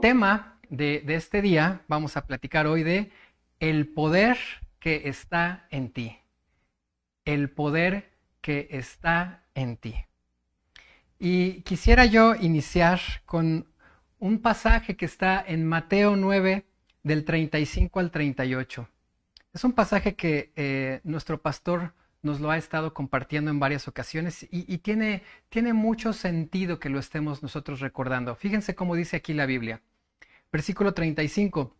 tema de, este día, vamos a platicar hoy de el poder que está en ti. El poder que está en ti. Y quisiera yo iniciar con un pasaje que está en Mateo 9, del 35 al 38. Es un pasaje que eh, nuestro pastor nos lo ha estado compartiendo en varias ocasiones y, y, tiene, tiene mucho sentido que lo estemos nosotros recordando. Fíjense cómo dice aquí la Biblia. Versículo 35.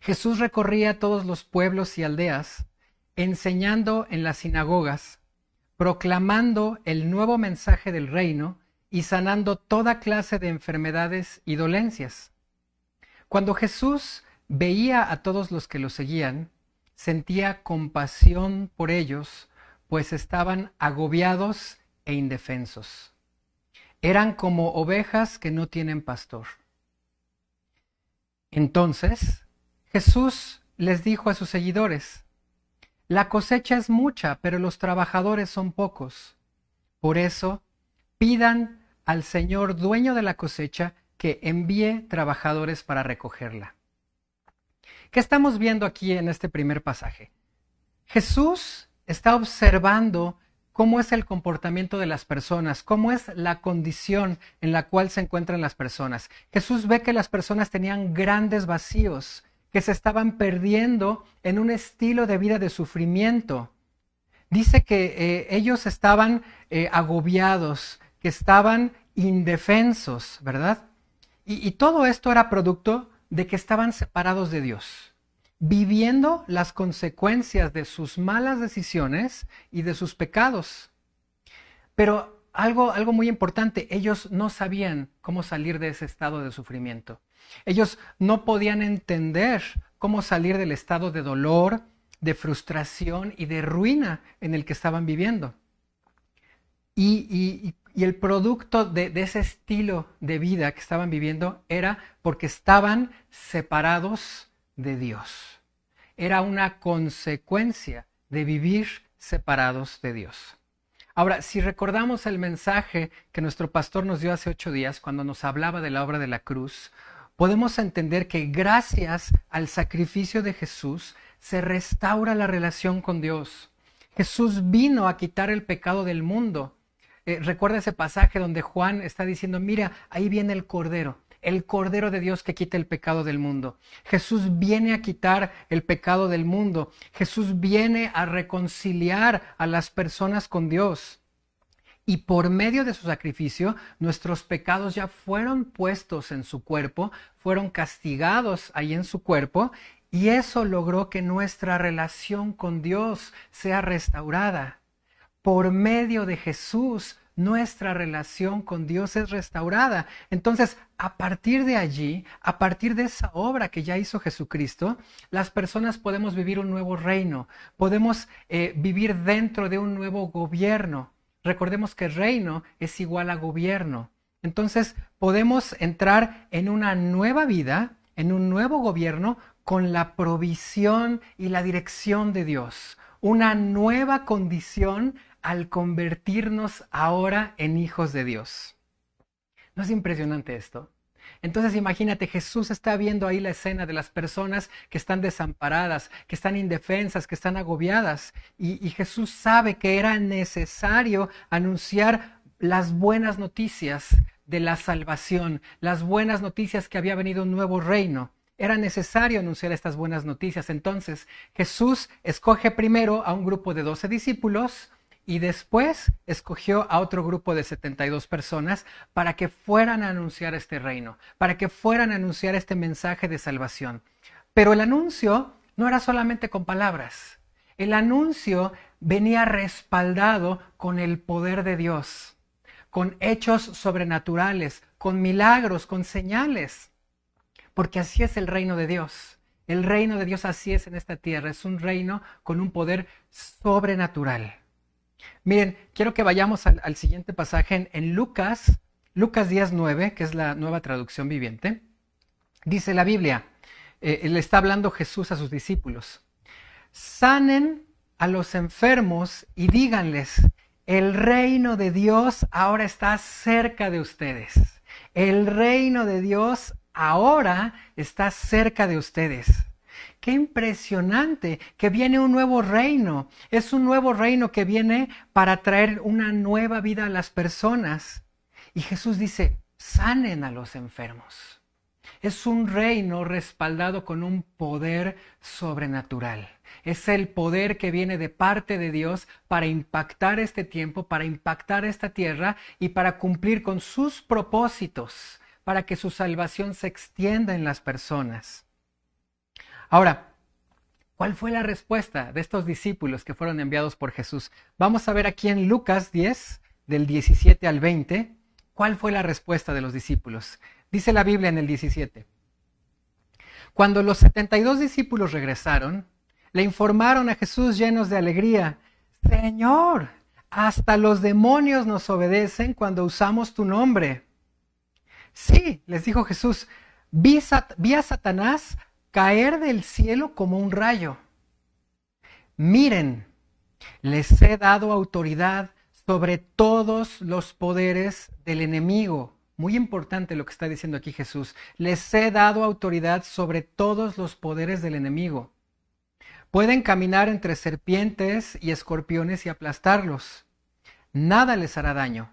Jesús recorría todos los pueblos y aldeas, enseñando en las sinagogas, proclamando el nuevo mensaje del reino y sanando toda clase de enfermedades y dolencias. Cuando Jesús veía a todos los que lo seguían, sentía compasión por ellos, pues estaban agobiados e indefensos. Eran como ovejas que no tienen pastor. Entonces Jesús les dijo a sus seguidores, la cosecha es mucha, pero los trabajadores son pocos. Por eso, pidan al Señor dueño de la cosecha que envíe trabajadores para recogerla. ¿Qué estamos viendo aquí en este primer pasaje? Jesús está observando cómo es el comportamiento de las personas, cómo es la condición en la cual se encuentran las personas. Jesús ve que las personas tenían grandes vacíos, que se estaban perdiendo en un estilo de vida de sufrimiento. Dice que eh, ellos estaban eh, agobiados, que estaban indefensos, ¿verdad? y todo esto era producto de que estaban separados de Dios viviendo las consecuencias de sus malas decisiones y de sus pecados. Pero algo, algo muy importante, ellos no sabían cómo salir de ese estado de sufrimiento. Ellos no podían entender cómo salir del estado de dolor, de frustración y de ruina en el que estaban viviendo. Y, el producto de ese estilo de vida que estaban viviendo era porque estaban separados de Dios era una consecuencia de vivir separados de Dios. Ahora, si recordamos el mensaje que nuestro pastor nos dio hace ocho días cuando nos hablaba de la obra de la cruz, podemos entender que gracias al sacrificio de Jesús se restaura la relación con Dios. Jesús vino a quitar el pecado del mundo. Eh, recuerda ese pasaje donde Juan está diciendo, mira, ahí viene el Cordero el Cordero de Dios que quita el pecado del mundo. Jesús viene a quitar el pecado del mundo. Jesús viene a reconciliar a las personas con Dios. Y por medio de su sacrificio, nuestros pecados ya fueron puestos en su cuerpo, fueron castigados ahí en su cuerpo, y eso logró que nuestra relación con Dios sea restaurada. Por medio de Jesús nuestra relación con Dios es restaurada. Entonces, a partir de allí, a partir de esa obra que ya hizo Jesucristo, las personas podemos vivir un nuevo reino, podemos eh, vivir dentro de un nuevo gobierno. Recordemos que reino es igual a gobierno. Entonces, podemos entrar en una nueva vida, en un nuevo gobierno, con la provisión y la dirección de Dios. Una nueva condición al convertirnos ahora en hijos de Dios. ¿No es impresionante esto? Entonces imagínate, Jesús está viendo ahí la escena de las personas que están desamparadas, que están indefensas, que están agobiadas. Y, Jesús sabe que era necesario anunciar las buenas noticias de la salvación, las buenas noticias que había venido un nuevo reino. Era necesario anunciar estas buenas noticias. Entonces Jesús escoge primero a un grupo de doce discípulos y después escogió a otro grupo de 72 personas para que fueran a anunciar este reino, para que fueran a anunciar este mensaje de salvación. Pero el anuncio no era solamente con palabras, el anuncio venía respaldado con el poder de Dios, con hechos sobrenaturales, con milagros, con señales, porque así es el reino de Dios. El reino de Dios así es en esta tierra, es un reino con un poder sobrenatural. Miren, quiero que vayamos al, siguiente pasaje en, Lucas, Lucas, Lucas 10.9, que es la nueva traducción viviente. Dice la Biblia, eh, le está hablando Jesús a sus discípulos, sanen a los enfermos y díganles, el reino de Dios ahora está cerca de ustedes. El reino de Dios ahora está cerca de ustedes. Qué impresionante que viene un nuevo reino. Es un nuevo reino que viene para traer una nueva vida a las personas. Y Jesús dice, sanen a los enfermos. Es un reino respaldado con un poder sobrenatural. Es el poder que viene de parte de Dios para impactar este tiempo, para impactar esta tierra y para cumplir con sus propósitos, para que su salvación se extienda en las personas. Ahora, ¿Cuál fue la respuesta de estos discípulos que fueron enviados por Jesús? Vamos a ver aquí en Lucas 10, del 17 al 20, cuál fue la respuesta de los discípulos. Dice la Biblia en el 17. Cuando los 72 discípulos regresaron, le informaron a Jesús llenos de alegría, Señor, hasta los demonios nos obedecen cuando usamos tu nombre. Sí, les dijo Jesús, vi, Satanás caer del cielo como un rayo. Miren, les he dado autoridad sobre todos los poderes del enemigo. Muy importante lo que está diciendo aquí Jesús. Les he dado autoridad sobre todos los poderes del enemigo. Pueden caminar entre serpientes y escorpiones y aplastarlos. Nada les hará daño.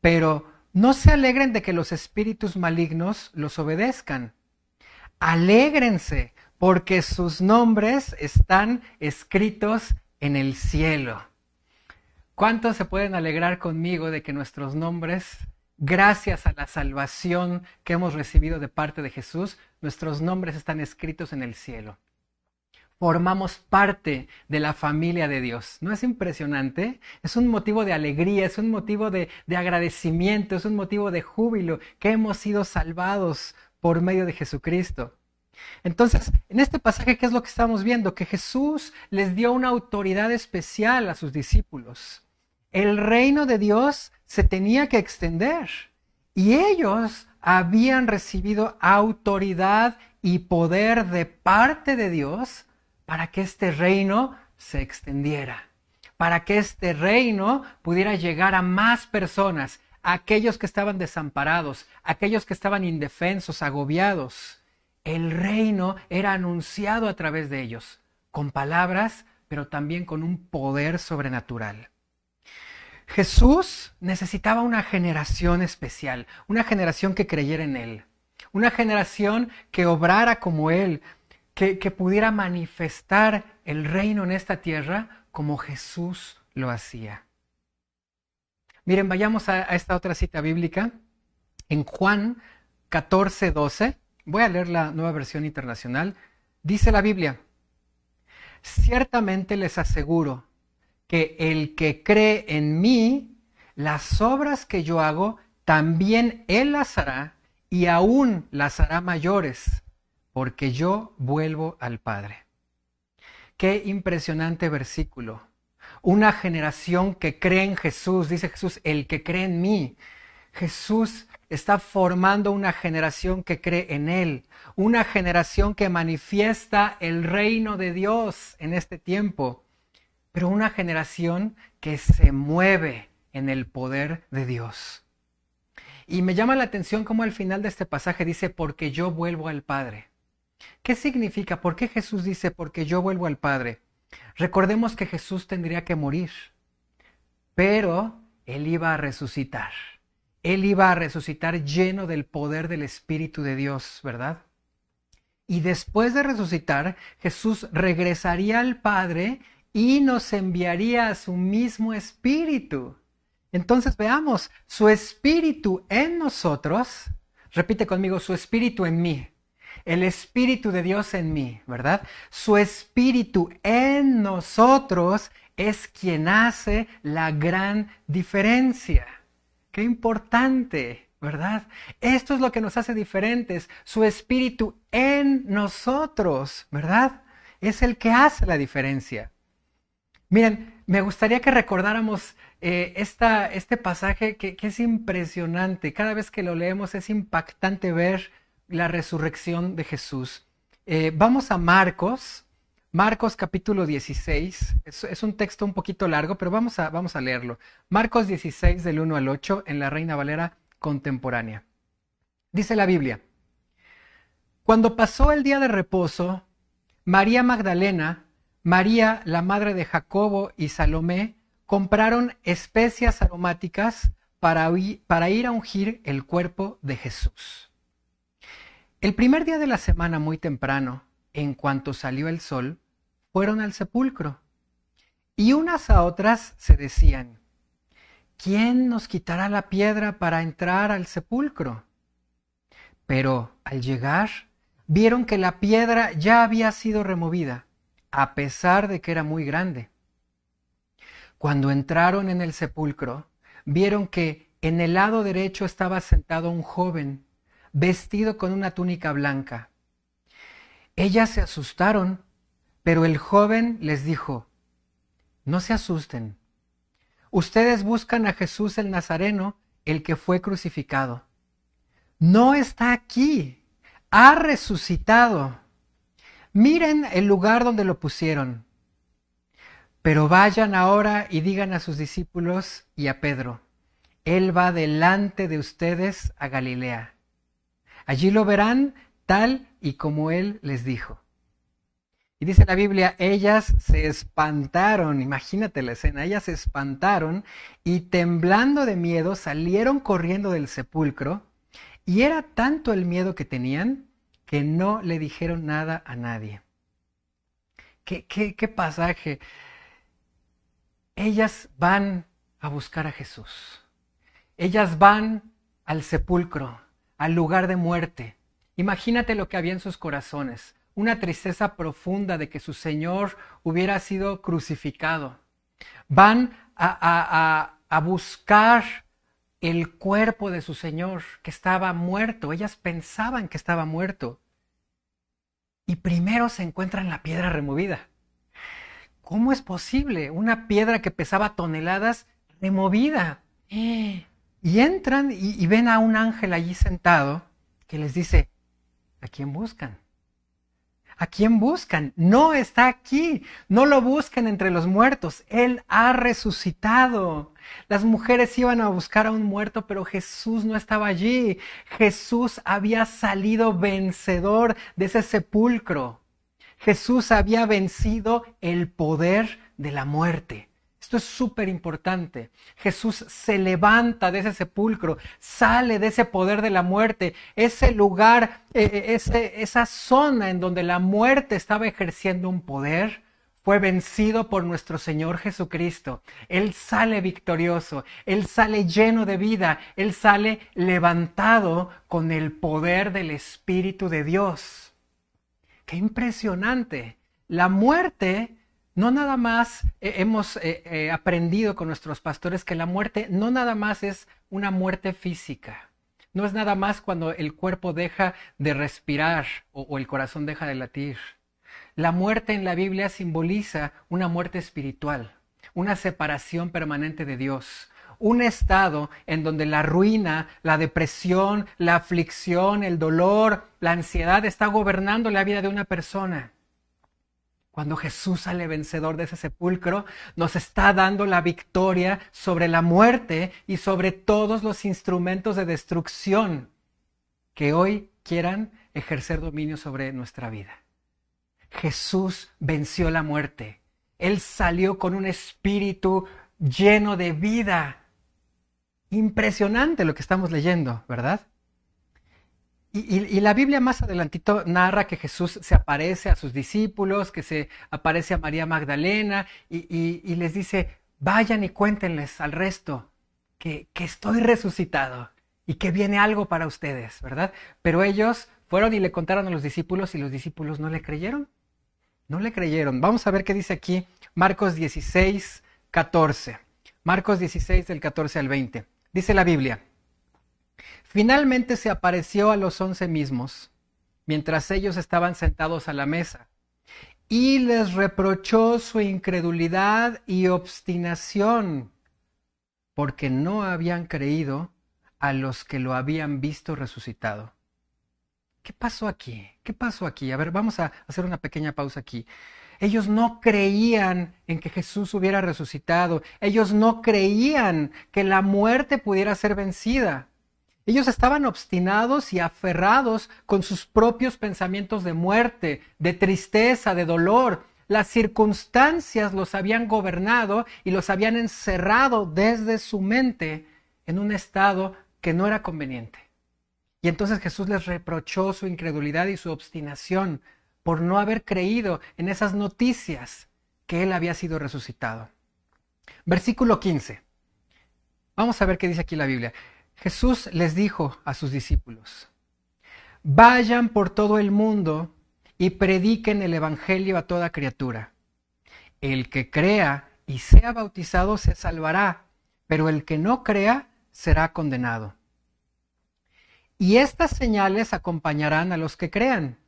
Pero no se alegren de que los espíritus malignos los obedezcan alégrense, porque sus nombres están escritos en el cielo. ¿Cuántos se pueden alegrar conmigo de que nuestros nombres, gracias a la salvación que hemos recibido de parte de Jesús, nuestros nombres están escritos en el cielo? Formamos parte de la familia de Dios. ¿No es impresionante? Es un motivo de alegría, es un motivo de, de agradecimiento, es un motivo de júbilo que hemos sido salvados por medio de Jesucristo. Entonces, en este pasaje, ¿qué es lo que estamos viendo? Que Jesús les dio una autoridad especial a sus discípulos. El reino de Dios se tenía que extender y ellos habían recibido autoridad y poder de parte de Dios para que este reino se extendiera, para que este reino pudiera llegar a más personas aquellos que estaban desamparados, aquellos que estaban indefensos, agobiados. El reino era anunciado a través de ellos, con palabras, pero también con un poder sobrenatural. Jesús necesitaba una generación especial, una generación que creyera en Él, una generación que obrara como Él, que, pudiera manifestar el reino en esta tierra como Jesús lo hacía. Miren, vayamos a, esta otra cita bíblica en Juan 14, 12. Voy a leer la nueva versión internacional. Dice la Biblia, ciertamente les aseguro que el que cree en mí, las obras que yo hago, también él las hará y aún las hará mayores, porque yo vuelvo al Padre. Qué impresionante versículo una generación que cree en Jesús, dice Jesús, el que cree en mí. Jesús está formando una generación que cree en Él, una generación que manifiesta el reino de Dios en este tiempo, pero una generación que se mueve en el poder de Dios. Y me llama la atención cómo al final de este pasaje dice, porque yo vuelvo al Padre. ¿Qué significa? ¿Por qué Jesús dice, porque yo vuelvo al Padre? Recordemos que Jesús tendría que morir, pero Él iba a resucitar. Él iba a resucitar lleno del poder del Espíritu de Dios, ¿verdad? Y después de resucitar, Jesús regresaría al Padre y nos enviaría a su mismo Espíritu. Entonces veamos, su Espíritu en nosotros, repite conmigo, su Espíritu en mí el Espíritu de Dios en mí, ¿verdad? Su Espíritu en nosotros es quien hace la gran diferencia. Qué importante, ¿verdad? Esto es lo que nos hace diferentes, su Espíritu en nosotros, ¿verdad? Es el que hace la diferencia. Miren, me gustaría que recordáramos eh, esta, este pasaje que es impresionante. Cada vez que lo leemos es impactante ver la resurrección de Jesús. Eh, vamos a Marcos, Marcos capítulo 16, es, un texto un poquito largo, pero vamos a, vamos a leerlo. Marcos 16 del 1 al 8 en la Reina Valera contemporánea. Dice la Biblia, cuando pasó el día de reposo, María Magdalena, María la madre de Jacobo y Salomé compraron especias aromáticas para, para ir a ungir el cuerpo de Jesús. El primer día de la semana muy temprano, en cuanto salió el sol, fueron al sepulcro. Y unas a otras se decían, ¿quién nos quitará la piedra para entrar al sepulcro? Pero al llegar, vieron que la piedra ya había sido removida, a pesar de que era muy grande. Cuando entraron en el sepulcro, vieron que en el lado derecho estaba sentado un joven vestido con una túnica blanca. Ellas se asustaron, pero el joven les dijo, no se asusten. Ustedes buscan a Jesús el Nazareno, el que fue crucificado. No está aquí, ha resucitado. Miren el lugar donde lo pusieron. Pero vayan ahora y digan a sus discípulos y a Pedro, Él va delante de ustedes a Galilea Allí lo verán tal y como Él les dijo. Y dice la Biblia, ellas se espantaron, imagínate la escena, ellas se espantaron y temblando de miedo salieron corriendo del sepulcro y era tanto el miedo que tenían que no le dijeron nada a nadie. ¿Qué, pasaje? Ellas van a buscar a Jesús. Ellas van al sepulcro al lugar de muerte. Imagínate lo que había en sus corazones, una tristeza profunda de que su Señor hubiera sido crucificado. Van a, a, buscar el cuerpo de su Señor, que estaba muerto. Ellas pensaban que estaba muerto. Y primero se encuentran la piedra removida. ¿Cómo es posible una piedra que pesaba toneladas removida? Eh. Y entran y, ven a un ángel allí sentado que les dice, ¿a quién buscan? ¿A quién buscan? No está aquí. No lo busquen entre los muertos. Él ha resucitado. Las mujeres iban a buscar a un muerto, pero Jesús no estaba allí. Jesús había salido vencedor de ese sepulcro. Jesús había vencido el poder de la muerte. Esto es súper importante. Jesús se levanta de ese sepulcro, sale de ese poder de la muerte, ese lugar, eh, eh, ese, esa zona en donde la muerte estaba ejerciendo un poder. Fue vencido por nuestro Señor Jesucristo. Él sale victorioso, Él sale lleno de vida, Él sale levantado con el poder del Espíritu de Dios. ¡Qué impresionante! La muerte no nada más eh, hemos eh, eh, aprendido con nuestros pastores que la muerte no nada más es una muerte física, no es nada más cuando el cuerpo deja de respirar o el corazón deja de latir. La muerte en la Biblia simboliza una muerte espiritual, una separación permanente de Dios, un estado en donde la ruina, la depresión, la aflicción, el dolor, la ansiedad está gobernando la vida de una persona cuando Jesús sale vencedor de ese sepulcro, nos está dando la victoria sobre la muerte y sobre todos los instrumentos de destrucción que hoy quieran ejercer dominio sobre nuestra vida. Jesús venció la muerte. Él salió con un espíritu lleno de vida. Impresionante lo que estamos leyendo, ¿verdad? Y, la Biblia más adelantito narra que Jesús se aparece a sus discípulos, que se aparece a María Magdalena y, les dice, vayan y cuéntenles al resto que, que, estoy resucitado y que viene algo para ustedes, ¿verdad? Pero ellos fueron y le contaron a los discípulos y los discípulos no le creyeron. No le creyeron. Vamos a ver qué dice aquí Marcos 16, 14. Marcos 16 del 14 al 20. Dice la Biblia. Finalmente se apareció a los once mismos, mientras ellos estaban sentados a la mesa, y les reprochó su incredulidad y obstinación, porque no habían creído a los que lo habían visto resucitado. ¿Qué pasó aquí? ¿Qué pasó aquí? A ver, vamos a hacer una pequeña pausa aquí. Ellos no creían en que Jesús hubiera resucitado. Ellos no creían que la muerte pudiera ser vencida. Ellos estaban obstinados y aferrados con sus propios pensamientos de muerte, de tristeza, de dolor. Las circunstancias los habían gobernado y los habían encerrado desde su mente en un estado que no era conveniente. Y entonces Jesús les reprochó su incredulidad y su obstinación por no haber creído en esas noticias que él había sido resucitado. Versículo 15. Vamos a ver qué dice aquí la Biblia. Jesús les dijo a sus discípulos, vayan por todo el mundo y prediquen el Evangelio a toda criatura. El que crea y sea bautizado se salvará, pero el que no crea será condenado. Y estas señales acompañarán a los que crean.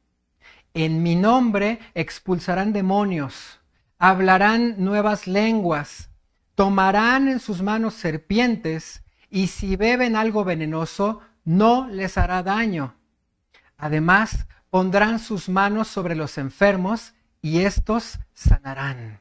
En mi nombre expulsarán demonios, hablarán nuevas lenguas, tomarán en sus manos serpientes, y si beben algo venenoso, no les hará daño. Además, pondrán sus manos sobre los enfermos y estos sanarán.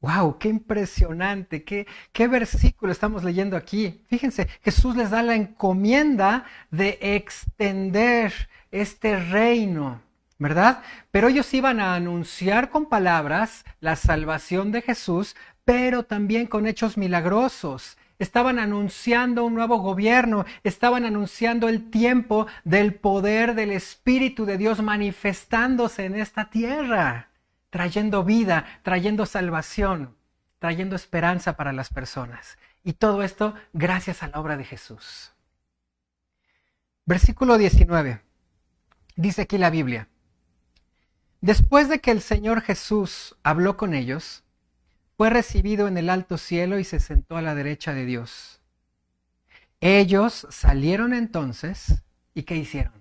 ¡Wow! ¡Qué impresionante! Qué, ¡Qué, versículo estamos leyendo aquí! Fíjense, Jesús les da la encomienda de extender este reino, ¿verdad? Pero ellos iban a anunciar con palabras la salvación de Jesús, pero también con hechos milagrosos. Estaban anunciando un nuevo gobierno, estaban anunciando el tiempo del poder del Espíritu de Dios manifestándose en esta tierra, trayendo vida, trayendo salvación, trayendo esperanza para las personas. Y todo esto gracias a la obra de Jesús. Versículo 19. Dice aquí la Biblia. Después de que el Señor Jesús habló con ellos, fue recibido en el alto cielo y se sentó a la derecha de Dios. Ellos salieron entonces y ¿qué hicieron?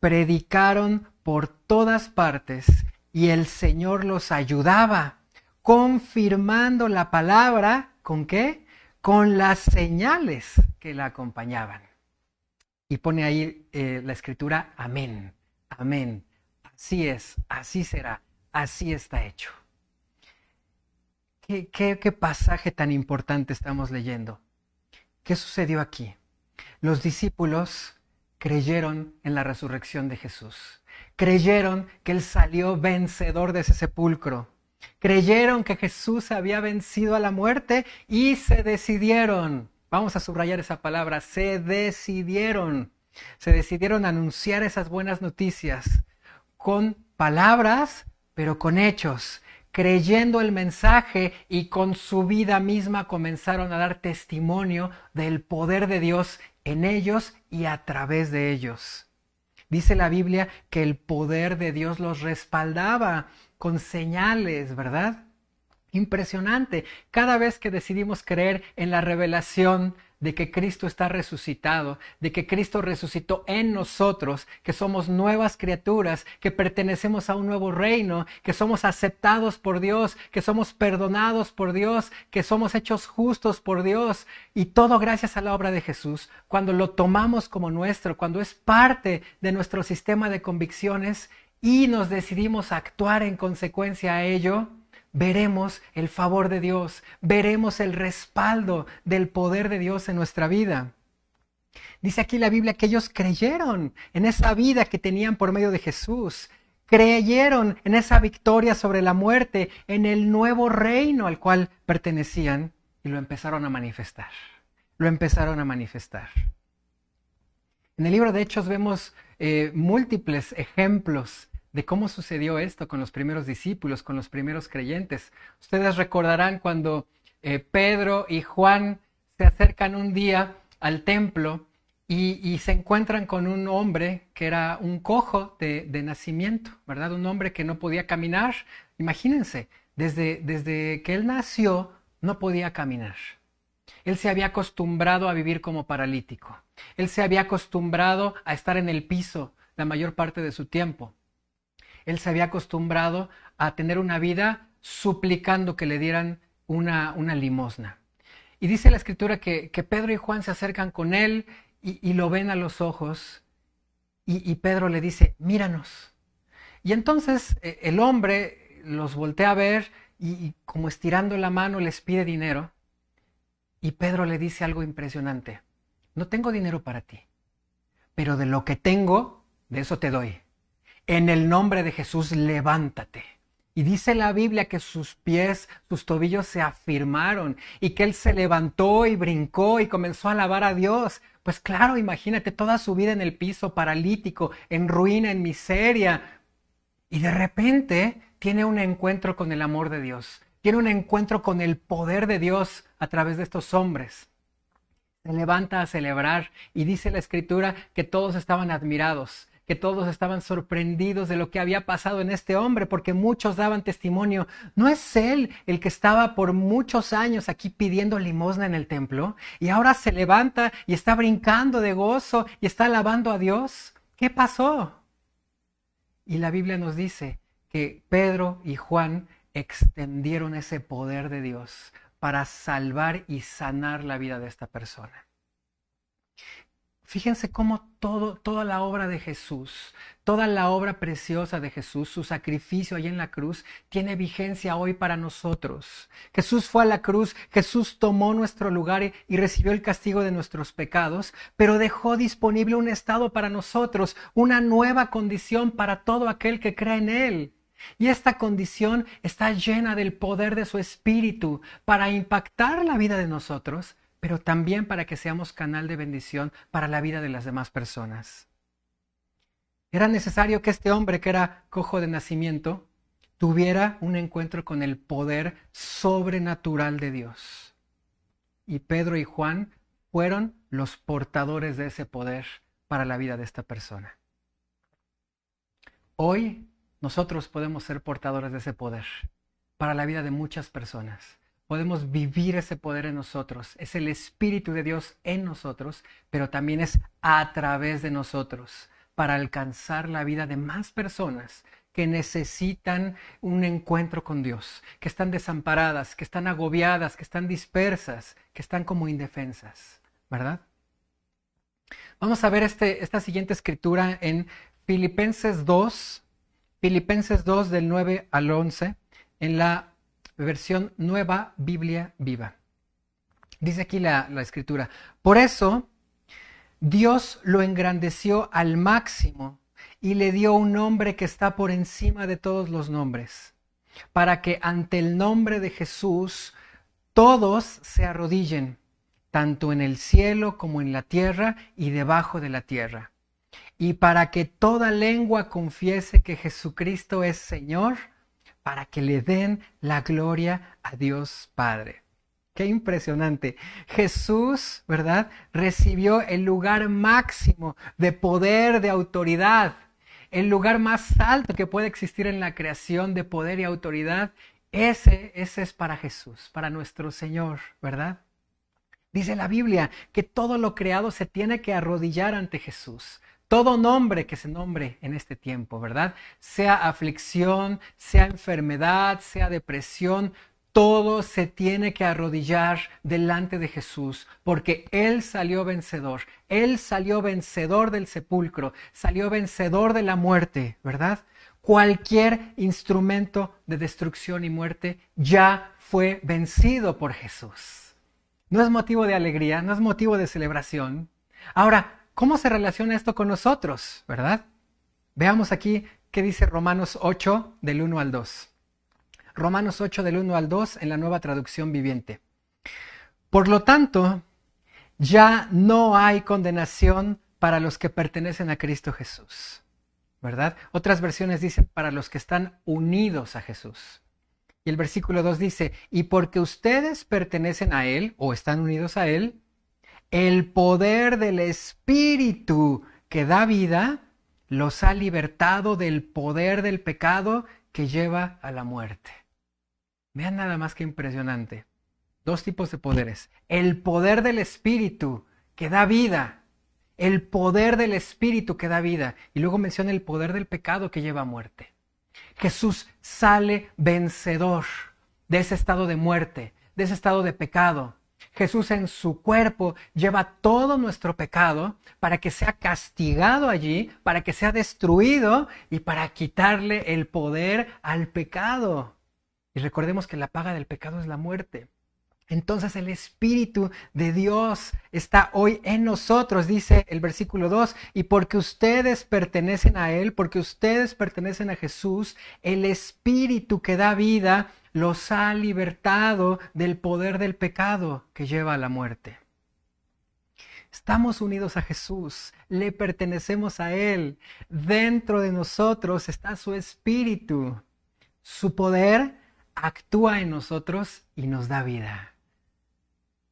Predicaron por todas partes y el Señor los ayudaba, confirmando la palabra con qué? Con las señales que la acompañaban. Y pone ahí eh, la escritura, amén, amén. Así es, así será, así está hecho. ¿Qué, pasaje tan importante estamos leyendo? ¿Qué sucedió aquí? Los discípulos creyeron en la resurrección de Jesús. Creyeron que Él salió vencedor de ese sepulcro. Creyeron que Jesús había vencido a la muerte y se decidieron. Vamos a subrayar esa palabra, se decidieron. Se decidieron anunciar esas buenas noticias con palabras, pero con hechos creyendo el mensaje y con su vida misma comenzaron a dar testimonio del poder de Dios en ellos y a través de ellos. Dice la Biblia que el poder de Dios los respaldaba con señales, ¿verdad? Impresionante. Cada vez que decidimos creer en la revelación de que Cristo está resucitado, de que Cristo resucitó en nosotros, que somos nuevas criaturas, que pertenecemos a un nuevo reino, que somos aceptados por Dios, que somos perdonados por Dios, que somos hechos justos por Dios, y todo gracias a la obra de Jesús, cuando lo tomamos como nuestro, cuando es parte de nuestro sistema de convicciones y nos decidimos a actuar en consecuencia a ello, veremos el favor de Dios, veremos el respaldo del poder de Dios en nuestra vida. Dice aquí la Biblia que ellos creyeron en esa vida que tenían por medio de Jesús, creyeron en esa victoria sobre la muerte, en el nuevo reino al cual pertenecían y lo empezaron a manifestar, lo empezaron a manifestar. En el libro de Hechos vemos eh, múltiples ejemplos de cómo sucedió esto con los primeros discípulos, con los primeros creyentes. Ustedes recordarán cuando eh, Pedro y Juan se acercan un día al templo y, se encuentran con un hombre que era un cojo de, nacimiento, ¿verdad? Un hombre que no podía caminar. Imagínense, desde, desde que él nació no podía caminar. Él se había acostumbrado a vivir como paralítico. Él se había acostumbrado a estar en el piso la mayor parte de su tiempo él se había acostumbrado a tener una vida suplicando que le dieran una, una limosna. Y dice la escritura que, Pedro y Juan se acercan con él y, lo ven a los ojos y, Pedro le dice, míranos. Y entonces eh, el hombre los voltea a ver y como estirando la mano les pide dinero. Y Pedro le dice algo impresionante, no tengo dinero para ti, pero de lo que tengo, de eso te doy. En el nombre de Jesús, levántate. Y dice la Biblia que sus pies, sus tobillos se afirmaron y que él se levantó y brincó y comenzó a alabar a Dios. Pues claro, imagínate toda su vida en el piso, paralítico, en ruina, en miseria. Y de repente tiene un encuentro con el amor de Dios, tiene un encuentro con el poder de Dios a través de estos hombres. Se levanta a celebrar y dice la escritura que todos estaban admirados que todos estaban sorprendidos de lo que había pasado en este hombre, porque muchos daban testimonio. ¿No es él el que estaba por muchos años aquí pidiendo limosna en el templo? Y ahora se levanta y está brincando de gozo y está alabando a Dios. ¿Qué pasó? Y la Biblia nos dice que Pedro y Juan extendieron ese poder de Dios para salvar y sanar la vida de esta persona. Fíjense cómo toda la obra de Jesús, toda la obra preciosa de Jesús, su sacrificio ahí en la cruz, tiene vigencia hoy para nosotros. Jesús fue a la cruz, Jesús tomó nuestro lugar y recibió el castigo de nuestros pecados, pero dejó disponible un estado para nosotros, una nueva condición para todo aquel que cree en Él. Y esta condición está llena del poder de su espíritu para impactar la vida de nosotros pero también para que seamos canal de bendición para la vida de las demás personas. Era necesario que este hombre, que era cojo de nacimiento, tuviera un encuentro con el poder sobrenatural de Dios. Y Pedro y Juan fueron los portadores de ese poder para la vida de esta persona. Hoy nosotros podemos ser portadores de ese poder para la vida de muchas personas podemos vivir ese poder en nosotros. Es el Espíritu de Dios en nosotros, pero también es a través de nosotros para alcanzar la vida de más personas que necesitan un encuentro con Dios, que están desamparadas, que están agobiadas, que están dispersas, que están como indefensas, ¿verdad? Vamos a ver este, esta siguiente escritura en Filipenses 2, Filipenses 2 del 9 al 11, en la versión nueva Biblia viva. Dice aquí la, la escritura, por eso Dios lo engrandeció al máximo y le dio un nombre que está por encima de todos los nombres, para que ante el nombre de Jesús todos se arrodillen, tanto en el cielo como en la tierra y debajo de la tierra, y para que toda lengua confiese que Jesucristo es Señor para que le den la gloria a Dios Padre. Qué impresionante. Jesús, ¿verdad? Recibió el lugar máximo de poder, de autoridad. El lugar más alto que puede existir en la creación de poder y autoridad. Ese, ese es para Jesús, para nuestro Señor, ¿verdad? Dice la Biblia que todo lo creado se tiene que arrodillar ante Jesús todo nombre que se nombre en este tiempo, ¿verdad? Sea aflicción, sea enfermedad, sea depresión, todo se tiene que arrodillar delante de Jesús, porque Él salió vencedor, Él salió vencedor del sepulcro, salió vencedor de la muerte, ¿verdad? Cualquier instrumento de destrucción y muerte ya fue vencido por Jesús. No es motivo de alegría, no es motivo de celebración. Ahora, ¿Cómo se relaciona esto con nosotros, verdad? Veamos aquí qué dice Romanos 8 del 1 al 2. Romanos 8 del 1 al 2 en la nueva traducción viviente. Por lo tanto, ya no hay condenación para los que pertenecen a Cristo Jesús, ¿verdad? Otras versiones dicen para los que están unidos a Jesús. Y el versículo 2 dice, y porque ustedes pertenecen a Él o están unidos a Él, el poder del Espíritu que da vida, los ha libertado del poder del pecado que lleva a la muerte. Vean nada más que impresionante. Dos tipos de poderes. El poder del Espíritu que da vida. El poder del Espíritu que da vida. Y luego menciona el poder del pecado que lleva a muerte. Jesús sale vencedor de ese estado de muerte, de ese estado de pecado. Jesús en su cuerpo lleva todo nuestro pecado para que sea castigado allí, para que sea destruido y para quitarle el poder al pecado. Y recordemos que la paga del pecado es la muerte entonces el Espíritu de Dios está hoy en nosotros, dice el versículo 2, y porque ustedes pertenecen a Él, porque ustedes pertenecen a Jesús, el Espíritu que da vida los ha libertado del poder del pecado que lleva a la muerte. Estamos unidos a Jesús, le pertenecemos a Él, dentro de nosotros está su Espíritu, su poder actúa en nosotros y nos da vida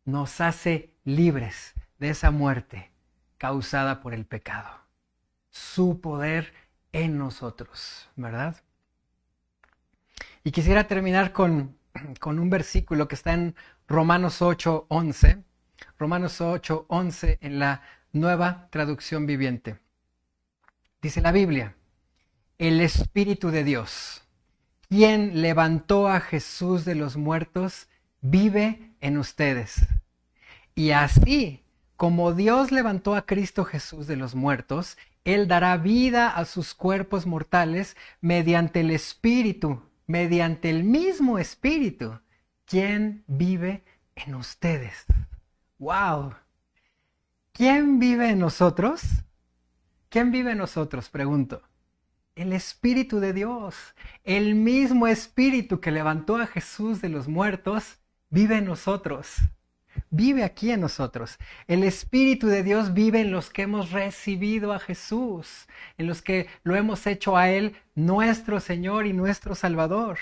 nos hace libres de esa muerte causada por el pecado. Su poder en nosotros, ¿verdad? Y quisiera terminar con, un versículo que está en Romanos 8, 11. Romanos 8, 11 en la nueva traducción viviente. Dice la Biblia, el Espíritu de Dios, quien levantó a Jesús de los muertos, vive en ustedes. Y así como Dios levantó a Cristo Jesús de los muertos, Él dará vida a sus cuerpos mortales mediante el Espíritu, mediante el mismo Espíritu, quien vive en ustedes. ¡Wow! ¿Quién vive en nosotros? ¿Quién vive en nosotros? Pregunto. El Espíritu de Dios, el mismo Espíritu que levantó a Jesús de los muertos, vive en nosotros. Vive aquí en nosotros. El Espíritu de Dios vive en los que hemos recibido a Jesús, en los que lo hemos hecho a Él nuestro Señor y nuestro Salvador.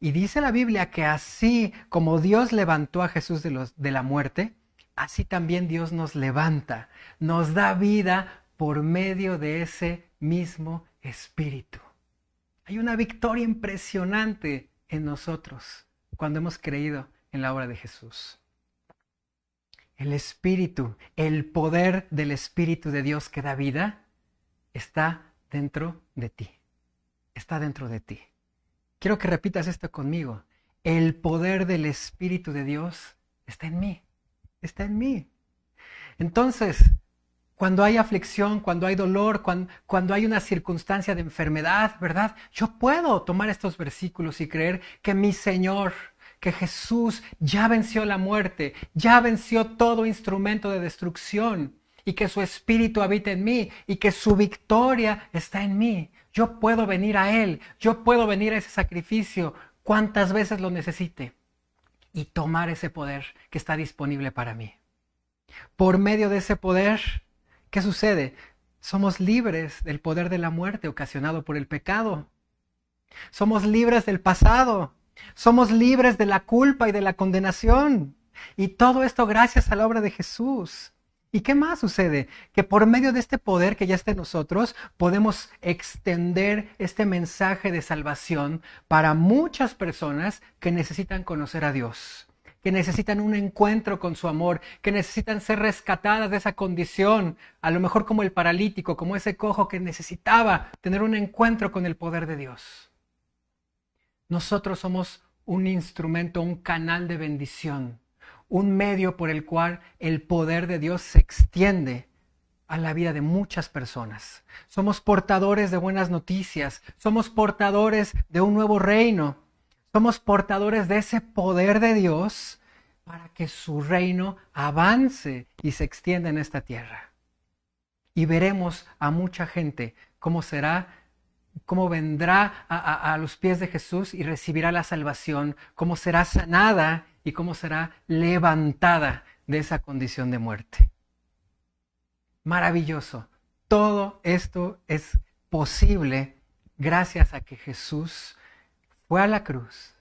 Y dice la Biblia que así como Dios levantó a Jesús de, de la muerte, así también Dios nos levanta, nos da vida por medio de ese mismo Espíritu. Hay una victoria impresionante en nosotros cuando hemos creído en la obra de Jesús. El Espíritu, el poder del Espíritu de Dios que da vida, está dentro de ti. Está dentro de ti. Quiero que repitas esto conmigo. El poder del Espíritu de Dios está en mí. Está en mí. Entonces, cuando hay aflicción, cuando hay dolor, cuando, hay una circunstancia de enfermedad, ¿verdad? Yo puedo tomar estos versículos y creer que mi Señor, que Jesús ya venció la muerte, ya venció todo instrumento de destrucción y que su espíritu habita en mí y que su victoria está en mí. Yo puedo venir a Él, yo puedo venir a ese sacrificio cuantas veces lo necesite y tomar ese poder que está disponible para mí. Por medio de ese poder, ¿qué sucede? Somos libres del poder de la muerte ocasionado por el pecado. Somos libres del pasado, somos libres de la culpa y de la condenación. Y todo esto gracias a la obra de Jesús. ¿Y qué más sucede? Que por medio de este poder que ya está en nosotros, podemos extender este mensaje de salvación para muchas personas que necesitan conocer a Dios, que necesitan un encuentro con su amor, que necesitan ser rescatadas de esa condición, a lo mejor como el paralítico, como ese cojo que necesitaba tener un encuentro con el poder de Dios. Nosotros somos un instrumento, un canal de bendición, un medio por el cual el poder de Dios se extiende a la vida de muchas personas. Somos portadores de buenas noticias, somos portadores de un nuevo reino, somos portadores de ese poder de Dios para que su reino avance y se extienda en esta tierra. Y veremos a mucha gente cómo será cómo vendrá a, los pies de Jesús y recibirá la salvación, cómo será sanada y cómo será levantada de esa condición de muerte. Maravilloso. Todo esto es posible gracias a que Jesús fue a la cruz,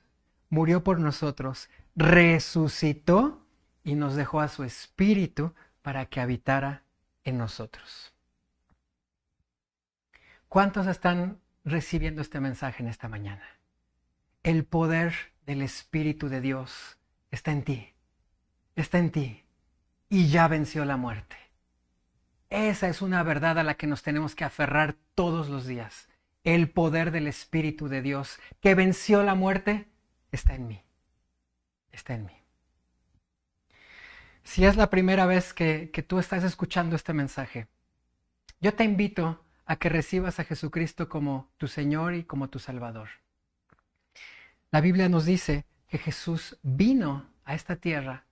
murió por nosotros, resucitó y nos dejó a su espíritu para que habitara en nosotros. ¿Cuántos están recibiendo este mensaje en esta mañana? El poder del Espíritu de Dios está en ti, está en ti, y ya venció la muerte. Esa es una verdad a la que nos tenemos que aferrar todos los días. El poder del Espíritu de Dios que venció la muerte está en mí. Está en mí. Si es la primera vez que, que tú estás escuchando este mensaje, yo te invito a que recibas a Jesucristo como tu Señor y como tu Salvador. La Biblia nos dice que Jesús vino a esta tierra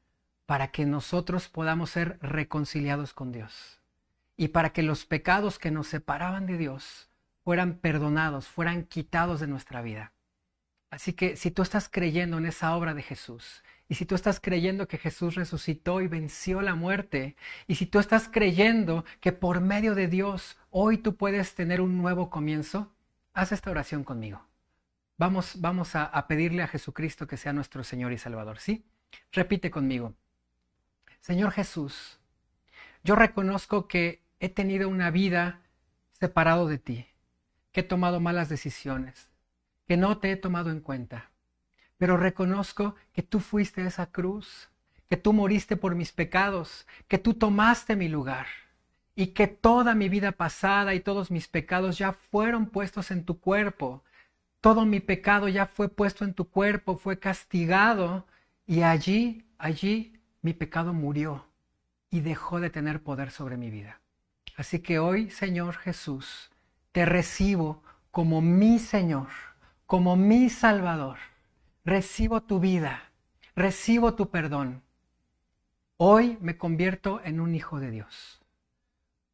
para que nosotros podamos ser reconciliados con Dios y para que los pecados que nos separaban de Dios fueran perdonados, fueran quitados de nuestra vida. Así que si tú estás creyendo en esa obra de Jesús y si tú estás creyendo que Jesús resucitó y venció la muerte, y si tú estás creyendo que por medio de Dios hoy tú puedes tener un nuevo comienzo, haz esta oración conmigo. Vamos, vamos a, pedirle a Jesucristo que sea nuestro Señor y Salvador, ¿sí? Repite conmigo. Señor Jesús, yo reconozco que he tenido una vida separado de ti, que he tomado malas decisiones, que no te he tomado en cuenta pero reconozco que tú fuiste esa cruz, que tú moriste por mis pecados, que tú tomaste mi lugar y que toda mi vida pasada y todos mis pecados ya fueron puestos en tu cuerpo. Todo mi pecado ya fue puesto en tu cuerpo, fue castigado y allí, allí mi pecado murió y dejó de tener poder sobre mi vida. Así que hoy, Señor Jesús, te recibo como mi Señor, como mi Salvador recibo tu vida, recibo tu perdón. Hoy me convierto en un hijo de Dios.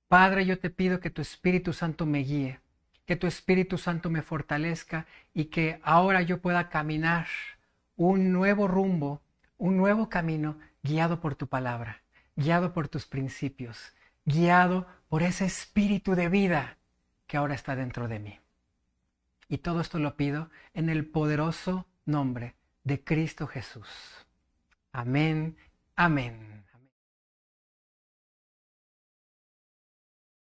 Padre, yo te pido que tu Espíritu Santo me guíe, que tu Espíritu Santo me fortalezca y que ahora yo pueda caminar un nuevo rumbo, un nuevo camino guiado por tu palabra, guiado por tus principios, guiado por ese espíritu de vida que ahora está dentro de mí. Y todo esto lo pido en el poderoso nombre de Cristo Jesús. Amén, amén.